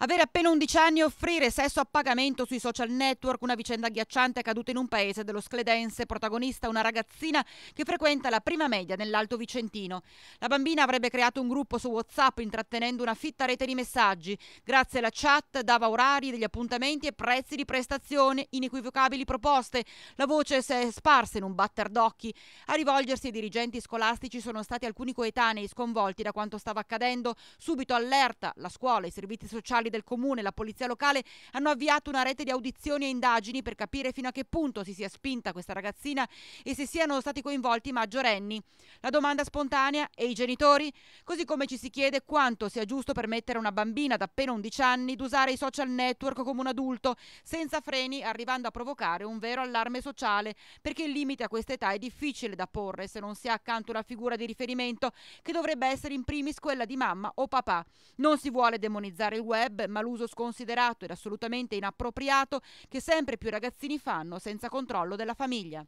Avere appena 11 anni e offrire sesso a pagamento sui social network, una vicenda agghiacciante accaduta in un paese dello Scledense, protagonista una ragazzina che frequenta la prima media nell'Alto Vicentino. La bambina avrebbe creato un gruppo su WhatsApp intrattenendo una fitta rete di messaggi. Grazie alla chat dava orari degli appuntamenti e prezzi di prestazione, inequivocabili proposte. La voce si è sparsa in un batter d'occhi. A rivolgersi ai dirigenti scolastici sono stati alcuni coetanei sconvolti da quanto stava accadendo. Subito allerta la scuola, i servizi sociali funzionari del comune e la polizia locale hanno avviato una rete di audizioni e indagini per capire fino a che punto si sia spinta questa ragazzina e se siano stati coinvolti i maggiorenni. La domanda spontanea e i genitori? Così come ci si chiede quanto sia giusto permettere a una bambina da appena 11 anni di usare i social network come un adulto, senza freni, arrivando a provocare un vero allarme sociale, perché il limite a questa età è difficile da porre se non si ha accanto una figura di riferimento che dovrebbe essere in primis quella di mamma o papà. Non si vuole demonizzare il web, web, ma l'uso sconsiderato ed assolutamente inappropriato che sempre più ragazzini fanno senza controllo della famiglia.